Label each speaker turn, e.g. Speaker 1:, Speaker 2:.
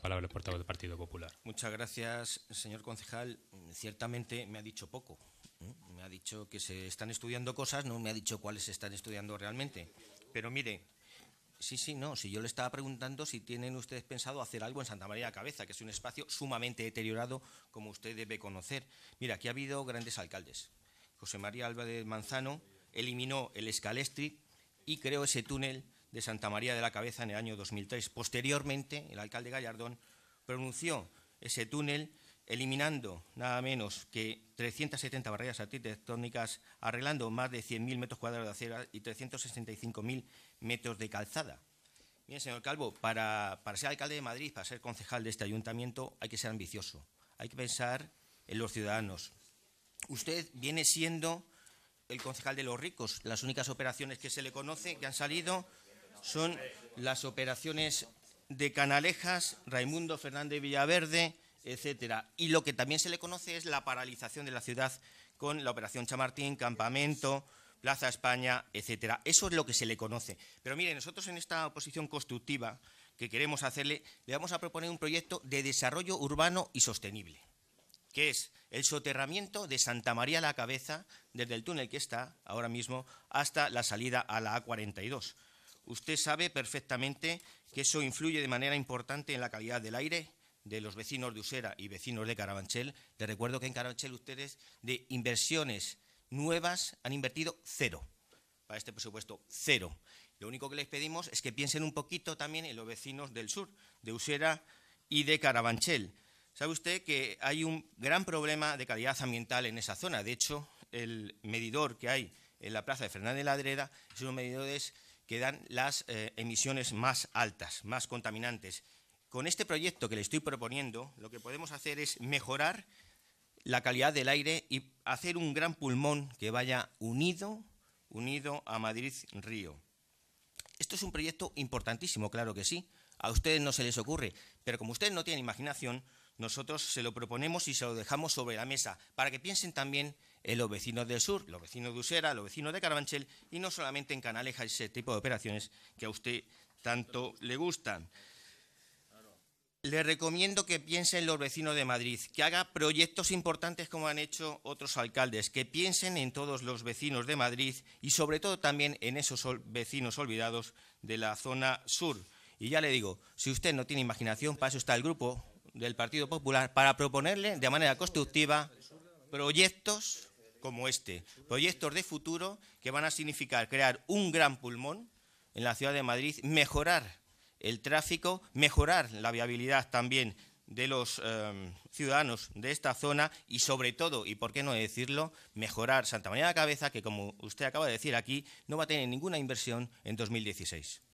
Speaker 1: palabra el portavoz del Partido Popular. Muchas gracias, señor concejal. Ciertamente me ha dicho poco. ¿eh? Me ha dicho que se están estudiando cosas, no me ha dicho cuáles se están estudiando realmente. Pero mire, sí, sí, no, si yo le estaba preguntando si tienen ustedes pensado hacer algo en Santa María de la Cabeza, que es un espacio sumamente deteriorado, como usted debe conocer. Mira, aquí ha habido grandes alcaldes. José María Álvarez Manzano eliminó el Escalestri y creó ese túnel de Santa María de la Cabeza en el año 2003. Posteriormente, el alcalde Gallardón pronunció ese túnel eliminando nada menos que 370 barreras arquitectónicas, arreglando más de 100.000 metros cuadrados de acera y 365.000 metros de calzada. Bien, señor Calvo, para, para, ser alcalde de Madrid, para ser concejal de este ayuntamiento, hay que ser ambicioso, hay que pensar en los ciudadanos. Usted viene siendo el concejal de los ricos, las únicas operaciones que se le conoce, que han salido, son las operaciones de Canalejas, Raimundo Fernández Villaverde, etcétera. Y lo que también se le conoce es la paralización de la ciudad con la operación Chamartín, Campamento, Plaza España, etcétera. Eso es lo que se le conoce. Pero mire, nosotros en esta oposición constructiva que queremos hacerle, le vamos a proponer un proyecto de desarrollo urbano y sostenible, que es el soterramiento de Santa María la Cabeza desde el túnel que está ahora mismo hasta la salida a la A42 usted sabe perfectamente que eso influye de manera importante en la calidad del aire de los vecinos de Usera y vecinos de Carabanchel. Les recuerdo que en Carabanchel ustedes de inversiones nuevas han invertido cero para este presupuesto, cero. Lo único que les pedimos es que piensen un poquito también en los vecinos del sur, de Usera y de Carabanchel. Sabe usted que hay un gran problema de calidad ambiental en esa zona. De hecho, el medidor que hay en la plaza de Fernández de la Adreda es uno de Quedan dan las eh, emisiones más altas, más contaminantes. Con este proyecto que le estoy proponiendo, lo que podemos hacer es mejorar la calidad del aire y hacer un gran pulmón que vaya unido, unido a Madrid-Río. Esto es un proyecto importantísimo, claro que sí. A ustedes no se les ocurre, pero como ustedes no tienen imaginación, nosotros se lo proponemos y se lo dejamos sobre la mesa para que piensen también en los vecinos del sur, los vecinos de Usera, los vecinos de Carabanchel y no solamente en Canaleja, ese tipo de operaciones que a usted tanto le gustan. Le recomiendo que piensen los vecinos de Madrid, que haga proyectos importantes como han hecho otros alcaldes, que piensen en todos los vecinos de Madrid y sobre todo también en esos vecinos olvidados de la zona sur. Y ya le digo, si usted no tiene imaginación, para eso está el grupo del Partido Popular para proponerle de manera constructiva proyectos como este, proyectos de futuro que van a significar crear un gran pulmón en la ciudad de Madrid, mejorar el tráfico, mejorar la viabilidad también de los em, ciudadanos de esta zona y sobre todo, y por qué no decirlo, mejorar Santa María de la Cabeza, que como usted acaba de decir aquí, no va a tener ninguna inversión en 2016.